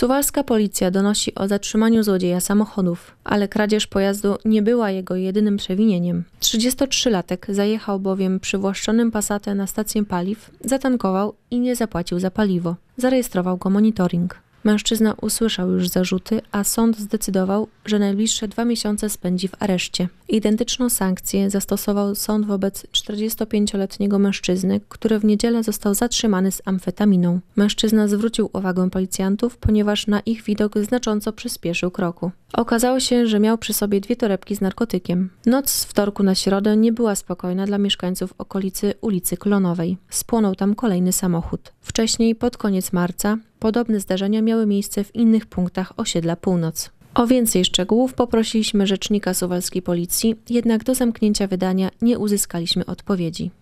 Suwalska policja donosi o zatrzymaniu złodzieja samochodów, ale kradzież pojazdu nie była jego jedynym przewinieniem. 33-latek zajechał bowiem przywłaszczonym pasatę na stację paliw, zatankował i nie zapłacił za paliwo. Zarejestrował go monitoring. Mężczyzna usłyszał już zarzuty, a sąd zdecydował, że najbliższe dwa miesiące spędzi w areszcie. Identyczną sankcję zastosował sąd wobec 45-letniego mężczyzny, który w niedzielę został zatrzymany z amfetaminą. Mężczyzna zwrócił uwagę policjantów, ponieważ na ich widok znacząco przyspieszył kroku. Okazało się, że miał przy sobie dwie torebki z narkotykiem. Noc z wtorku na środę nie była spokojna dla mieszkańców okolicy ulicy Klonowej. Spłonął tam kolejny samochód. Wcześniej, pod koniec marca, podobne zdarzenia miały miejsce w innych punktach osiedla Północ. O więcej szczegółów poprosiliśmy rzecznika suwalskiej policji, jednak do zamknięcia wydania nie uzyskaliśmy odpowiedzi.